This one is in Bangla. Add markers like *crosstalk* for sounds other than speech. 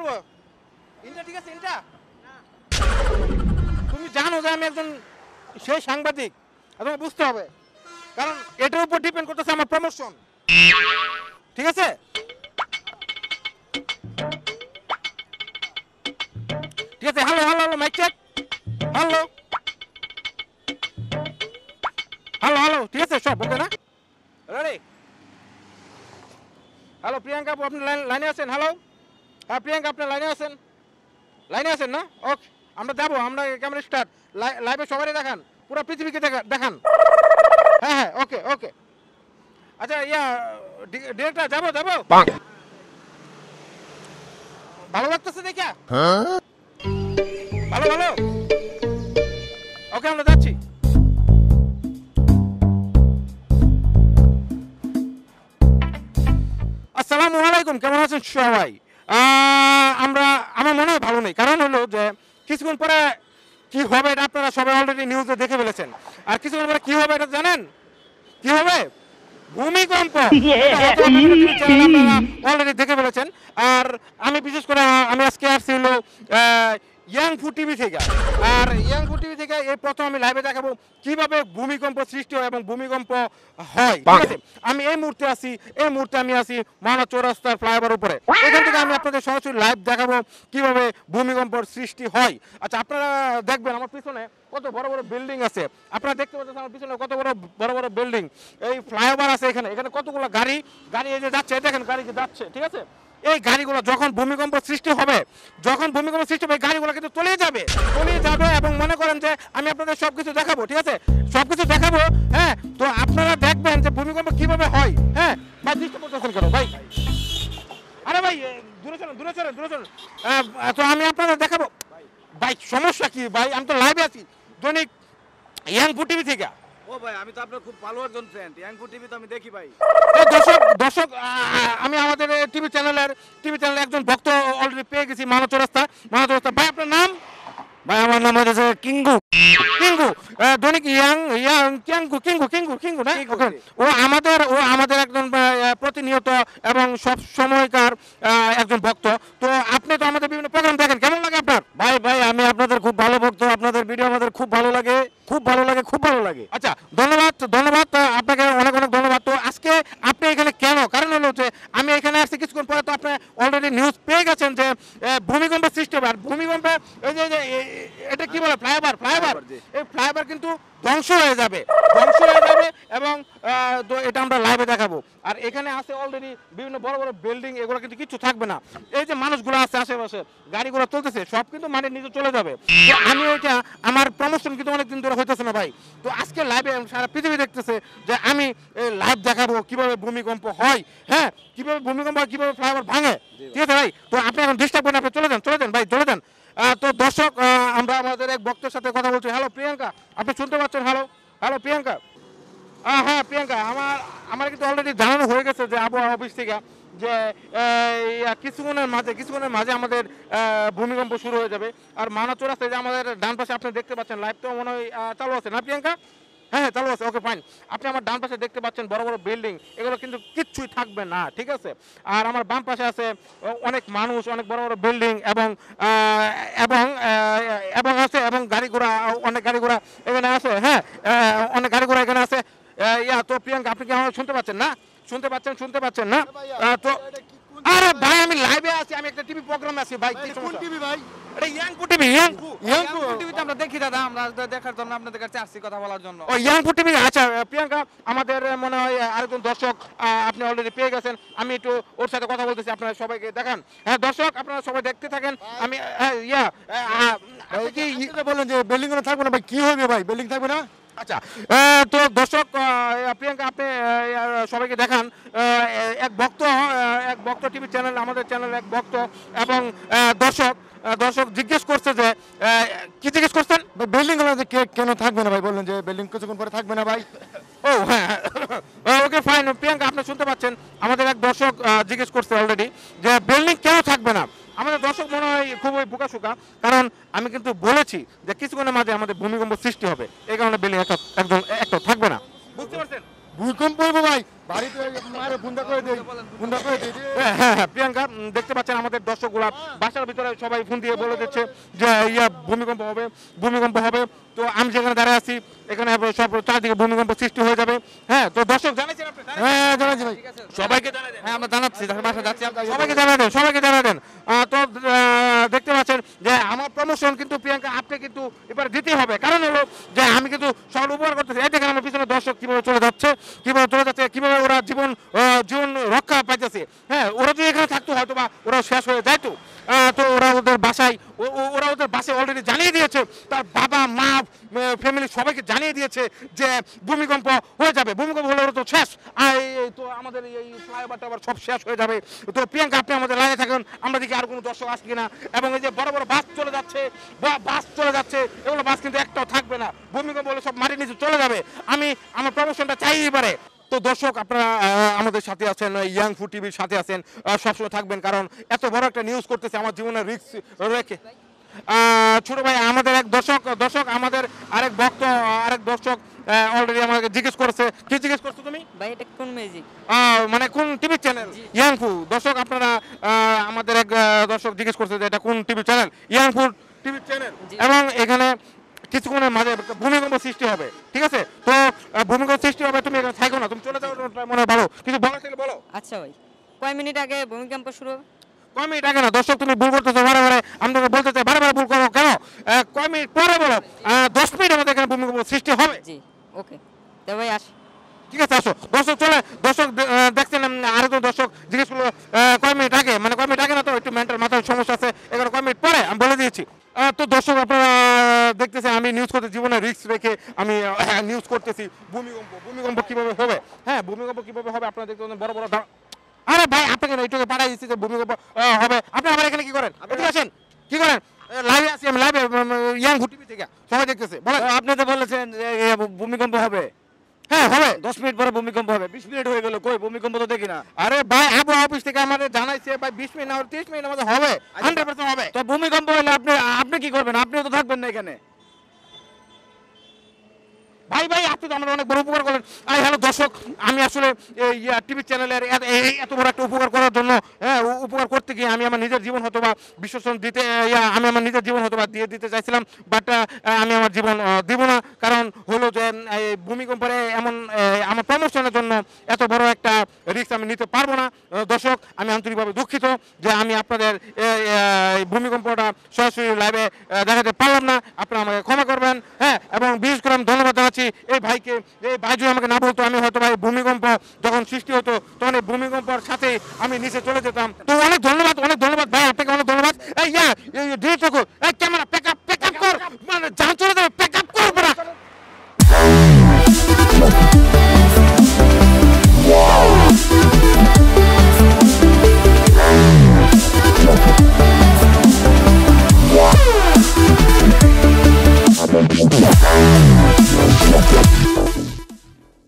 করবো ইনটা ঠিক আছে ইনটা তুমি জানো যে আমি একজন সেই সাংবাদিক তোমাকে বুঝতে হবে কারণ এটার উপর ডিপেন্ড করতেছে আমার প্রমোশন ঠিক আছে ঠিক আছে hello hello hello mic check hello hello hello ঠিক আছে সব ওকে না রেডি হ্যালো প্রিয়াঙ্কা আপনি লাইনে আছেন হ্যালো হ্যাঁ প্রিয়াঙ্কা আপনার লাইনে আছেন লাইনে আছেন না ওকে আমরা যাবো আমরা ক্যামেরা স্টার্ট লাইভে সবারই দেখান পুরো পৃথিবীকে দেখান হ্যাঁ হ্যাঁ ওকে ওকে আচ্ছা ইয়া ডিরেক্টর যাবো যাবো ভালো লাগতেছে দেখা হ্যাঁ? ভালো ভালো ওকে আমরা যাচ্ছি আসসালামু আলাইকুম কেমন আছেন সবাই আমরা আমার মনে হয় ভালো নেই কারণ হলো যে কিছুক্ষণ পরে কি হবে এটা আপনারা সবাই অলরেডি নিউজে দেখে ফেলেছেন আর কিছুক্ষণ পরে কি হবে এটা জানেন কি হবে ভূমিকম্প অলরেডি *laughs* দেখে ফেলেছেন আর আমি বিশেষ করে আমি আজকে আসছি হলো ইয়াংফু টিভি থেকে আর ইয়াংফু টিভি থেকে এই প্রথম আমি লাইভে দেখাবো কিভাবে ভূমিকম্প সৃষ্টি হয় এবং ভূমিকম্প হয় ঠিক আছে আমি এই মুহূর্তে আছি এই মুহূর্তে আমি আছি মহানা চৌরাস্তার ফ্লাইওভার উপরে এখান থেকে আমি আপনাদের সরাসরি লাইভ দেখাবো কিভাবে ভূমিকম্প সৃষ্টি হয় আচ্ছা আপনারা দেখবেন আমার পিছনে কত বড় বড় বিল্ডিং আছে আপনারা দেখতে পাচ্ছেন আমার পিছনে কত বড় বড় বড় বিল্ডিং এই ফ্লাইওভার আছে এখানে এখানে কতগুলো গাড়ি গাড়ি এই যে যাচ্ছে দেখেন গাড়ি যে যাচ্ছে ঠিক আছে এই গাড়িগুলো যখন ভূমিকম্প সৃষ্টি হবে যখন ভূমিকম্প সৃষ্টি হবে গাড়িগুলো কিন্তু তলিয়ে যাবে তলিয়ে যাবে এবং মনে করেন যে আমি আপনাদের সবকিছু দেখাবো ঠিক আছে সবকিছু দেখাবো হ্যাঁ তো একজন ফ্রেন্ড ইয়াংফু টিভি তো আমি দেখি ভাই দর্শক দর্শক আমি আমাদের টিভি চ্যানেলের টিভি চ্যানেলের একজন ভক্ত অলরেডি পেয়ে গেছি ভাই আপনার নাম ভাই আমার নাম হচ্ছে কিংগু কিঙ্গু দৈনিক ইয়াং ইয়াং কিংগু কিংগু কিংগু না ও আমাদের ও আমাদের একজন প্রতিনিয়ত এবং সব সময়কার একজন ভক্ত তো আপনি তো আমাদের বিভিন্ন প্রোগ্রাম দেখেন কেমন আমি এখানে আসছি কিছুক্ষণ পরে তো আপনি অলরেডি নিউজ পেয়ে গেছেন যে ভূমিকম্প সৃষ্টি হবে আর ভূমিকম্পে এই যে এটা কি বলে ফ্লাইওভার ফ্লাইওভার এই ফ্লাইওভার কিন্তু ধ্বংস হয়ে যাবে ধ্বংস হয়ে যাবে এবং তো এটা আমরা লাইভে দেখাবো আর এখানে আছে অলরেডি বিভিন্ন বড় বড় বিল্ডিং এগুলো কিন্তু কিছু থাকবে না এই যে মানুষগুলো আছে আশেপাশে গাড়িগুলো চলতেছে সব কিন্তু মানে নিজে চলে যাবে তো আমি ওইটা আমার প্রমোশন কিন্তু অনেক দিন ধরে হইতেছে না ভাই তো আজকে লাইভে সারা পৃথিবী দেখতেছে যে আমি লাইভ দেখাবো কিভাবে ভূমিকম্প হয় হ্যাঁ কিভাবে ভূমিকম্প হয় কিভাবে ফ্লাইওভার ভাঙে ঠিক আছে ভাই তো আপনি এখন ডিস্টার্ব করেন আপনি চলে কিছুক্ষণের মাঝে আমাদের ভূমিকম্প শুরু হয়ে যাবে আর মানাচোর রাস্তায় যে আমাদের ডান পাশে আপনি দেখতে পাচ্ছেন লাইভ তো মনে হয় চালু আছে না প্রিয়াঙ্কা হ্যাঁ হ্যাঁ চালু আছে ওকে ফাইন আপনি আমার ডান পাশে দেখতে পাচ্ছেন বড় বড় বিল্ডিং এগুলো কিন্তু কিচ্ছুই থাকবে না ঠিক আছে আর আমার বাম পাশে আছে অনেক মানুষ অনেক বড় বড় বিল্ডিং এবং এবং এবং আছে এবং গাড়ি ঘোড়া অনেক গাড়ি ঘোড়া এখানে আছে হ্যাঁ অনেক গাড়ি ঘোড়া এখানে আছে ইয়া তো প্রিয়াঙ্কা আপনি কি আমার শুনতে পাচ্ছেন না শুনতে পাচ্ছেন শুনতে পাচ্ছেন না তো আরে ভাই আমি লাইভে আছি আমি একটা টিভি প্রোগ্রাম আছি ভাই কোন টিভি ভাই এটা ইয়াংপু টিভি ইয়াংপু ইয়াংপু টিভিতে আমরা দেখি দাদা আমরা দেখার জন্য আপনাদের কাছে আসছি কথা বলার জন্য ও ইয়াংপু টিভি আচ্ছা প্রিয়াঙ্কা আমাদের মনে হয় আরেকজন দর্শক আপনি অলরেডি পেয়ে গেছেন আমি একটু ওর সাথে কথা বলতেছি আপনারা সবাইকে দেখান হ্যাঁ দর্শক আপনারা সবাই দেখতে থাকেন আমি ইয়া কি বলেন যে আচ্ছা, ইয়ে- আচ্ছা, বেলিং থাকবে না ভাই কি হবে ভাই বেলিং থাকবে না আচ্ছা তো দর্শক প্রিয়াঙ্কা আপনি সবাইকে দেখান এক ভক্ত এক ভক্ত টিভি চ্যানেল আমাদের চ্যানেল এক ভক্ত এবং দর্শক দর্শক জিজ্ঞেস করছে যে কি জিজ্ঞেস করছেন বিল্ডিং কেন থাকবে না ভাই বললেন যে বিল্ডিং কিছুক্ষণ পরে থাকবে না ভাই ও হ্যাঁ, হ্যাঁ। ফাইন প্রিয়াঙ্কা আপনি শুনতে পাচ্ছেন আমাদের এক দর্শক জিজ্ঞেস করছে অলরেডি যে বিল্ডিং কেন থাকবে না আমাদের দর্শক মনে হয় খুবই বোকাশোকা কারণ আমি কিন্তু বলেছি যে কিছুক্ষণের মাঝে আমাদের ভূমিকম্প সৃষ্টি হবে এই কারণে বিল্ডিং একটা একদম একটা থাকবে হ্যাঁ তো দর্শক জানাইছেন আপনি হ্যাঁ, হ্যাঁ সবাইকে জানাই দেন হ্যাঁ সবাইকে জানাই দেন সবাইকে জানাই দেন তো দেখতে পাচ্ছেন যে আমার প্রমোশন কিন্তু প্রিয়াঙ্কা আপনি কিন্তু এবার দিতে হবে কারণ হলো যে আমি কিন্তু সকল উপহার করতেছি এই দেখেন আমার পিছনে দর্শক কীভাবে চলে যাচ্ছে কীভাবে চলে যাচ্ছে কীভাবে ওরা জীবন জীবন রক্ষা পাইতেছে হ্যাঁ ওরা যদি এখানে থাকতো হয়তো বা ওরা শেষ হয়ে যাইতো তো ওরা ওদের বাসায় ওরা ওদের বাসায় অলরেডি জানিয়ে দিয়েছে তার বাবা মা ফ্যামিলি সবাইকে জানিয়ে দিয়েছে যে ভূমিকম্প হয়ে যাবে ভূমিকম্প হলে ওরা তো শেষ আর তো আমাদের এই ফ্লাইওভারটা আবার সব শেষ হয়ে যাবে তো প্রিয়াঙ্কা আপনি আমাদের লাইনে থাকেন আমরা দেখি আর কোনো দর্শক আসছি না এবং এই যে বড় বড় বাস চলে যাচ্ছে বা বাস চলে যাচ্ছে এগুলো বাস কিন্তু একটাও থাকবে না ভূমিকম্প বলে সব মাটির নিচে চলে যাবে আমি আমার প্রমোশনটা চাইই পারে তো দর্শক আপনারা আমাদের সাথে আছেন ইয়াং ফুড টিভির সাথে আছেন সবসময় থাকবেন কারণ এত বড় একটা নিউজ করতেছে আমার জীবনে রিক্স রেখে ছোট ভাই আমাদের এক দর্শক দর্শক আমাদের আরেক ভক্ত আরেক দর্শক অলরেডি আমাকে জিজ্ঞেস করছে কি জিজ্ঞেস করছো তুমি ভাই এটা কোন মিউজিক মানে কোন টিভি চ্যানেল ইয়াংফু দর্শক আপনারা আমাদের এক দর্শক জিজ্ঞেস করছে যে এটা কোন টিভি চ্যানেল ইয়াংফু টিভি চ্যানেল এবং এখানে কিছুক্ষণের মাঝে ভূমিকম্প সৃষ্টি হবে ঠিক আছে তো ভূমিকম্প সৃষ্টি হবে তুমি এখানে থাকো না তুমি চলে যাও মনে ভালো কিছু বলার থাকলে বলো আচ্ছা ভাই কয় মিনিট আগে ভূমিকম্প শুরু হবে কয় মিনিট আগে না দর্শক তুমি ভুল করতেছো বারে বারে আমি তোমাকে বলতে চাই বারে পরে আমি বলে দিয়েছি তো দর্শক আপনারা দেখতেছে আমি নিউজ করতে জীবনে রিক্স রেখে আমি নিউজ হ্যাঁ, করতেছি ভূমিকম্প ভূমিকম্প কীভাবে হবে হ্যাঁ ভূমিকম্প কীভাবে হবে আপনারা দেখতে বড় বড় আরে ভাই আপনাকে এইটুকু পাঠাই দিচ্ছি যে ভূমিকম্প হবে আপনি আমার এখানে কি করেন আপনি আসেন কি করেন লাইভে আছি আমি লাইভে ইয়াং টিভি থেকে সবাই দেখতেছে আপনি তো বলেছেন ভূমিকম্প হবে হ্যাঁ হবে দশ মিনিট ভূমিকম্প হবে আপনি কি করবেন ভাই ভাই আপনি অনেক উপকার করলেন আমি আসলে টিভি চ্যানেলের এত উপকার করার জন্য হ্যাঁ উপকার করতে গিয়ে আমি আমার নিজের জীবন হতো বা দিতে আমি আমার নিজের জীবন হতো বা দিয়ে দিতে চাইছিলাম বাট আমি আমার জীবন পাচ্ছি এই ভাইকে এই ভাই আমাকে না বলতো আমি হয়তো ভাই ভূমিকম্প যখন সৃষ্টি হতো তখন এই ভূমিকম্পর সাথে আমি নিচে চলে